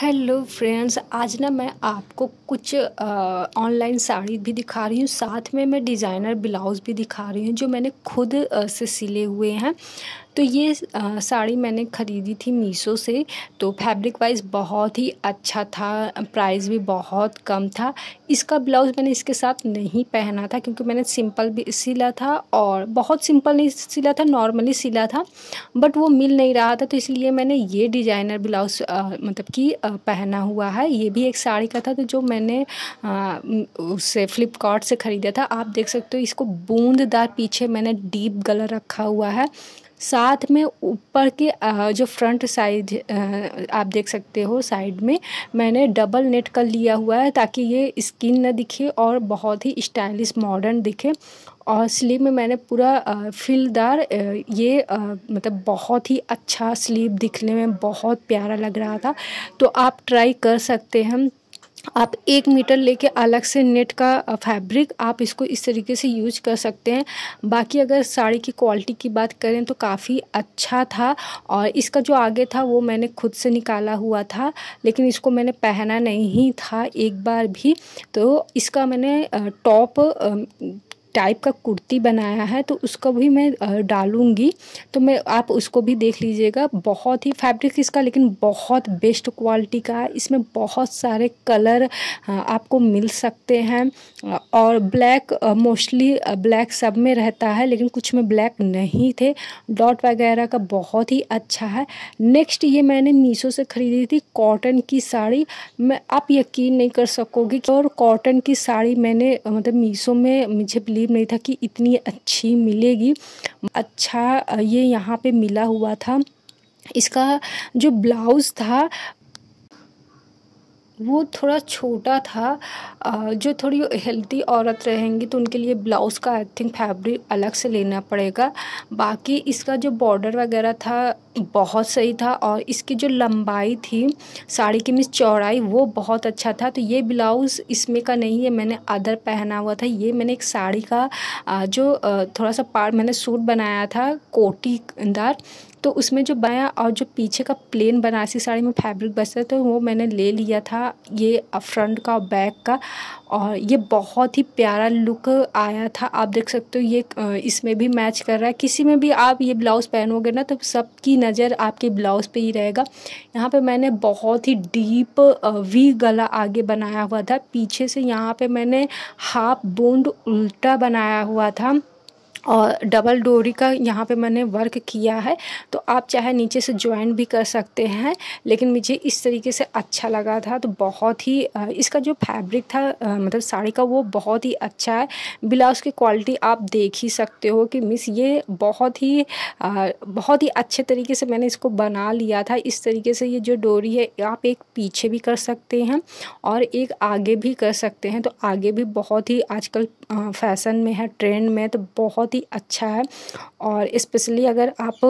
hello friends आज ना मैं आपको कुछ ऑनलाइन साड़ी भी दिखा रही हूँ साथ में मैं डिज़ाइनर ब्लाउज़ भी दिखा रही हूँ जो मैंने खुद आ, से सिले हुए हैं तो ये साड़ी मैंने ख़रीदी थी मीशो से तो फैब्रिक वाइज बहुत ही अच्छा था प्राइस भी बहुत कम था इसका ब्लाउज़ मैंने इसके साथ नहीं पहना था क्योंकि मैंने सिंपल भी सिला था और बहुत सिंपल नहीं सिला था नॉर्मली सिला था बट वो मिल नहीं रहा था तो इसलिए मैंने ये डिज़ाइनर ब्लाउज़ मतलब कि पहना हुआ है ये भी एक साड़ी का था तो जो मैंने उससे फ्लिपकार्ट से ख़रीदा था आप देख सकते हो इसको बूंददार पीछे मैंने डीप गलर रखा हुआ है साथ में ऊपर के जो फ्रंट साइड आप देख सकते हो साइड में मैंने डबल नेट का लिया हुआ है ताकि ये स्किन ना दिखे और बहुत ही स्टाइलिश मॉडर्न दिखे और स्लीव में मैंने पूरा फिलदार ये मतलब बहुत ही अच्छा स्लीव दिखने में बहुत प्यारा लग रहा था तो आप ट्राई कर सकते हैं आप एक मीटर लेके अलग से नेट का फैब्रिक आप इसको इस तरीके से यूज कर सकते हैं बाकी अगर साड़ी की क्वालिटी की बात करें तो काफ़ी अच्छा था और इसका जो आगे था वो मैंने खुद से निकाला हुआ था लेकिन इसको मैंने पहना नहीं था एक बार भी तो इसका मैंने टॉप टाइप का कुर्ती बनाया है तो उसको भी मैं डालूँगी तो मैं आप उसको भी देख लीजिएगा बहुत ही फैब्रिक इसका लेकिन बहुत बेस्ट क्वालिटी का है इसमें बहुत सारे कलर आपको मिल सकते हैं और ब्लैक मोस्टली ब्लैक सब में रहता है लेकिन कुछ में ब्लैक नहीं थे डॉट वगैरह का बहुत ही अच्छा है नेक्स्ट ये मैंने मीशो से ख़रीदी थी कॉटन की साड़ी मैं आप यकीन नहीं कर सकोगे और कॉटन की साड़ी मैंने मतलब मीशो में मुझे बिलीव बिलीव नहीं था कि इतनी अच्छी मिलेगी अच्छा ये यहाँ पे मिला हुआ था इसका जो ब्लाउज़ था वो थोड़ा छोटा था जो थोड़ी हेल्दी औरत रहेंगी तो उनके लिए ब्लाउज़ का आई थिंक फैब्रिक अलग से लेना पड़ेगा बाकी इसका जो बॉर्डर वगैरह था बहुत सही था और इसकी जो लंबाई थी साड़ी की मिस चौड़ाई वो बहुत अच्छा था तो ये ब्लाउज़ इसमें का नहीं है मैंने अदर पहना हुआ था ये मैंने एक साड़ी का जो थोड़ा सा पार्ट मैंने सूट बनाया था कोटीदार तो उसमें जो बाया और जो पीछे का प्लेन बनारसी साड़ी में फैब्रिक बचता तो वो मैंने ले लिया था ये फ्रंट का और बैक का और ये बहुत ही प्यारा लुक आया था आप देख सकते हो ये इसमें भी मैच कर रहा है किसी में भी आप ये ब्लाउज़ पहनोगे ना तो सबकी नज़र आपके ब्लाउज़ पे ही रहेगा यहाँ पे मैंने बहुत ही डीप वी गला आगे बनाया हुआ था पीछे से यहाँ पर मैंने हाफ बोंड उल्टा बनाया हुआ था और डबल डोरी का यहाँ पे मैंने वर्क किया है तो आप चाहे नीचे से ज्वाइन भी कर सकते हैं लेकिन मुझे इस तरीके से अच्छा लगा था तो बहुत ही इसका जो फैब्रिक था मतलब साड़ी का वो बहुत ही अच्छा है ब्लाउज़ की क्वालिटी आप देख ही सकते हो कि मिस ये बहुत ही बहुत ही अच्छे तरीके से मैंने इसको बना लिया था इस तरीके से ये जो डोरी है आप एक पीछे भी कर सकते हैं और एक आगे भी कर सकते हैं तो आगे भी बहुत ही आजकल फैशन में है ट्रेंड में तो बहुत ही अच्छा है और इस्पेशली अगर आप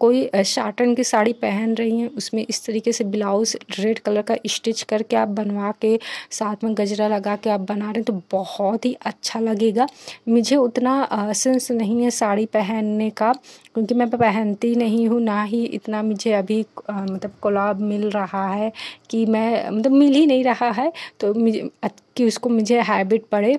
कोई शार्टन की साड़ी पहन रही हैं उसमें इस तरीके से ब्लाउज़ रेड कलर का स्टिच करके आप बनवा के साथ में गजरा लगा के आप बना रहे हैं तो बहुत ही अच्छा लगेगा मुझे उतना सेंस नहीं है साड़ी पहनने का क्योंकि मैं पहनती नहीं हूँ ना ही इतना मुझे अभी आ, मतलब कोलाब मिल रहा है कि मैं मतलब मिल ही नहीं रहा है तो कि उसको मुझे हैबिट पड़े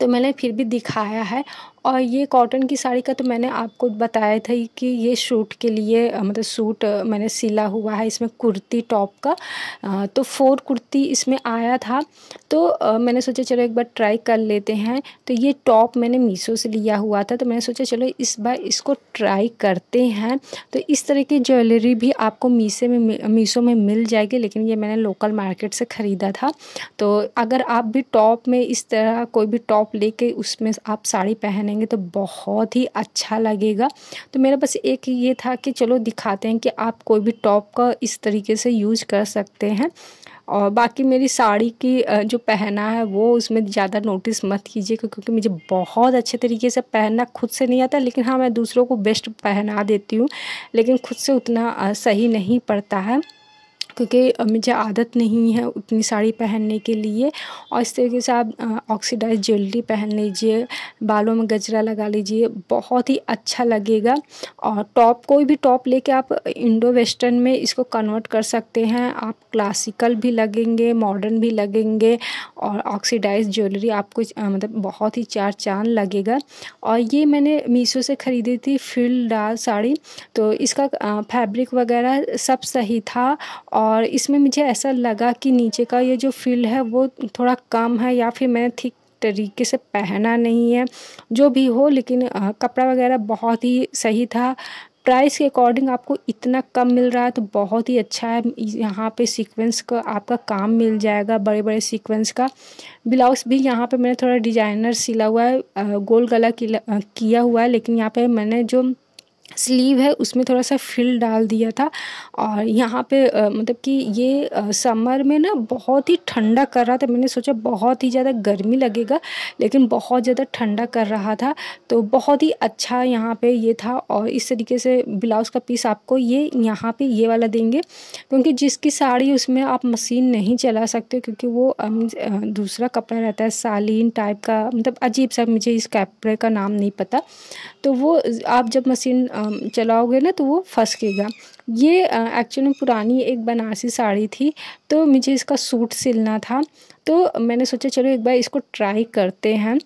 तो मैंने फिर भी दिखाया है और ये कॉटन की साड़ी का तो मैंने आपको बताया था कि ये शूट के लिए मतलब सूट मैंने सिला हुआ है इसमें कुर्ती टॉप का तो फोर कुर्ती इसमें आया था तो मैंने सोचा चलो एक बार ट्राई कर लेते हैं तो ये टॉप मैंने मीशो से लिया हुआ था तो मैंने सोचा चलो इस बार इसको ट्राई करते हैं तो इस तरह की ज्वेलरी भी आपको मीशे में मीशो में मिल जाएगी लेकिन ये मैंने लोकल मार्केट से ख़रीदा था तो अगर आप भी टॉप में इस तरह कोई भी टॉप ले उसमें आप साड़ी पहने बनेंगे तो बहुत ही अच्छा लगेगा तो मेरा बस एक ये था कि चलो दिखाते हैं कि आप कोई भी टॉप का इस तरीके से यूज कर सकते हैं और बाकी मेरी साड़ी की जो पहना है वो उसमें ज़्यादा नोटिस मत कीजिए क्योंकि मुझे बहुत अच्छे तरीके से पहनना खुद से नहीं आता लेकिन हाँ मैं दूसरों को बेस्ट पहना देती हूँ लेकिन खुद से उतना सही नहीं पड़ता है क्योंकि मुझे आदत नहीं है उतनी साड़ी पहनने के लिए और इस तरीके से आप ऑक्सीडाइज ज्वेलरी पहन लीजिए बालों में गजरा लगा लीजिए बहुत ही अच्छा लगेगा और टॉप कोई भी टॉप लेके आप इंडो वेस्टर्न में इसको कन्वर्ट कर सकते हैं आप क्लासिकल भी लगेंगे मॉडर्न भी लगेंगे और ऑक्सीडाइज ज्वेलरी आपको मतलब बहुत ही चार चांद लगेगा और ये मैंने मीशो से ख़रीदी थी फील्ड डाल साड़ी तो इसका फैब्रिक वगैरह सब सही था और और इसमें मुझे ऐसा लगा कि नीचे का ये जो फील्ड है वो थोड़ा कम है या फिर मैंने ठीक तरीके से पहना नहीं है जो भी हो लेकिन कपड़ा वगैरह बहुत ही सही था प्राइस के अकॉर्डिंग आपको इतना कम मिल रहा है तो बहुत ही अच्छा है यहाँ पे सीक्वेंस का आपका काम मिल जाएगा बड़े बड़े सीक्वेंस का ब्लाउज़ भी यहाँ पे मैंने थोड़ा डिजाइनर सिला हुआ है गोल गला किया हुआ है लेकिन यहाँ पे मैंने जो स्लीव है उसमें थोड़ा सा फिल डाल दिया था और यहाँ पे मतलब कि ये समर में ना बहुत ही ठंडा कर रहा था मैंने सोचा बहुत ही ज़्यादा गर्मी लगेगा लेकिन बहुत ज़्यादा ठंडा कर रहा था तो बहुत ही अच्छा यहाँ पे ये था और इस तरीके से ब्लाउज़ का पीस आपको ये यहाँ पे ये वाला देंगे क्योंकि जिसकी साड़ी उसमें आप मशीन नहीं चला सकते क्योंकि वो दूसरा कपड़ा रहता है सालीन टाइप का मतलब अजीब सा मुझे इस कपड़े का नाम नहीं पता तो वो आप जब मशीन चलाओगे ना तो वो फंसकेगा ये एक्चुअली में पुरानी एक बनारसी साड़ी थी तो मुझे इसका सूट सिलना था तो मैंने सोचा चलो एक बार इसको ट्राई करते हैं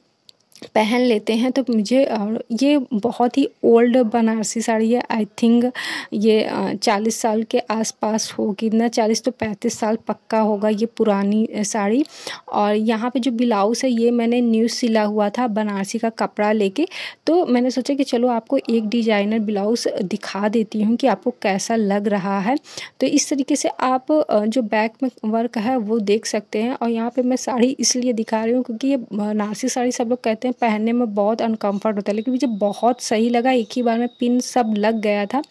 पहन लेते हैं तो मुझे और ये बहुत ही ओल्ड बनारसी साड़ी है आई थिंक ये चालीस साल के आसपास होगी ना चालीस तो पैंतीस साल पक्का होगा ये पुरानी साड़ी और यहाँ पे जो ब्लाउज़ है ये मैंने न्यू सिला हुआ था बनारसी का कपड़ा लेके तो मैंने सोचा कि चलो आपको एक डिजाइनर ब्लाउज़ दिखा देती हूँ कि आपको कैसा लग रहा है तो इस तरीके से आप जो बैक में वर्क है वो देख सकते हैं और यहाँ पर मैं साड़ी इसलिए दिखा रही हूँ क्योंकि ये बनारसी साड़ी सब लोग कहते हैं पहनने में बहुत अनकम्फर्ट होता है लेकिन मुझे बहुत सही लगा एक ही बार में पिन सब लग गया था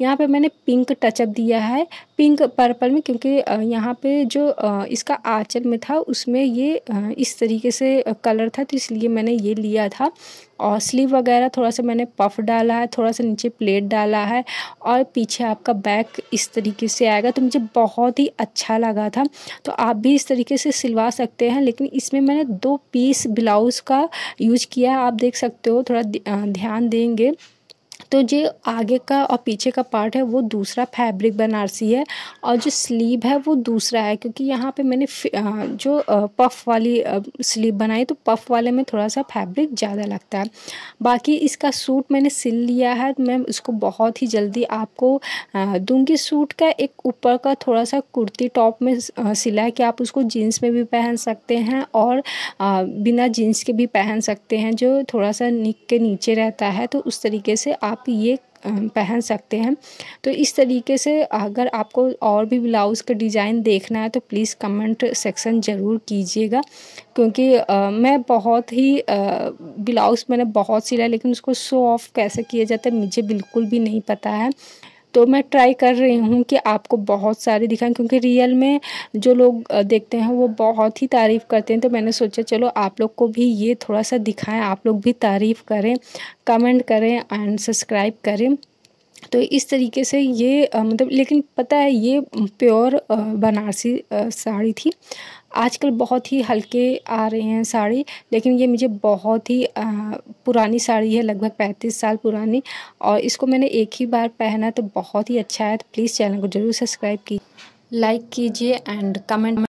यहाँ पे मैंने पिंक टचअप दिया है पिंक पर्पल में क्योंकि यहाँ पे जो इसका आँचल में था उसमें ये इस तरीके से कलर था तो इसलिए मैंने ये लिया था और स्लीव वगैरह थोड़ा सा मैंने पफ डाला है थोड़ा सा नीचे प्लेट डाला है और पीछे आपका बैक इस तरीके से आएगा तो मुझे बहुत ही अच्छा लगा था तो आप भी इस तरीके से सिलवा सकते हैं लेकिन इसमें मैंने दो पीस ब्लाउज़ का यूज किया है आप देख सकते हो थोड़ा ध्यान देंगे तो जो आगे का और पीछे का पार्ट है वो दूसरा फैब्रिक बनारसी है और जो स्लीव है वो दूसरा है क्योंकि यहाँ पे मैंने जो पफ वाली स्लीव बनाई तो पफ वाले में थोड़ा सा फैब्रिक ज़्यादा लगता है बाकी इसका सूट मैंने सिल लिया है तो मैं इसको बहुत ही जल्दी आपको दूंगी सूट का एक ऊपर का थोड़ा सा कुर्ती टॉप में सिला है कि आप उसको जीन्स में भी पहन सकते हैं और बिना जीन्स के भी पहन सकते हैं जो थोड़ा सा निक के नीचे रहता है तो उस तरीके से आप आप ये पहन सकते हैं तो इस तरीके से अगर आपको और भी ब्लाउज़ का डिज़ाइन देखना है तो प्लीज़ कमेंट सेक्शन ज़रूर कीजिएगा क्योंकि आ, मैं बहुत ही ब्लाउज़ मैंने बहुत सिला लेकिन उसको शो ऑफ कैसे किया जाता है मुझे बिल्कुल भी नहीं पता है तो मैं ट्राई कर रही हूँ कि आपको बहुत सारे दिखाएं क्योंकि रियल में जो लोग देखते हैं वो बहुत ही तारीफ़ करते हैं तो मैंने सोचा चलो आप लोग को भी ये थोड़ा सा दिखाएं आप लोग भी तारीफ़ करें कमेंट करें एंड सब्सक्राइब करें तो इस तरीके से ये आ, मतलब लेकिन पता है ये प्योर बनारसी साड़ी थी आजकल बहुत ही हल्के आ रहे हैं साड़ी लेकिन ये मुझे बहुत ही आ, पुरानी साड़ी है लगभग पैंतीस साल पुरानी और इसको मैंने एक ही बार पहना तो बहुत ही अच्छा है तो प्लीज़ चैनल को ज़रूर सब्सक्राइब की लाइक कीजिए एंड कमेंट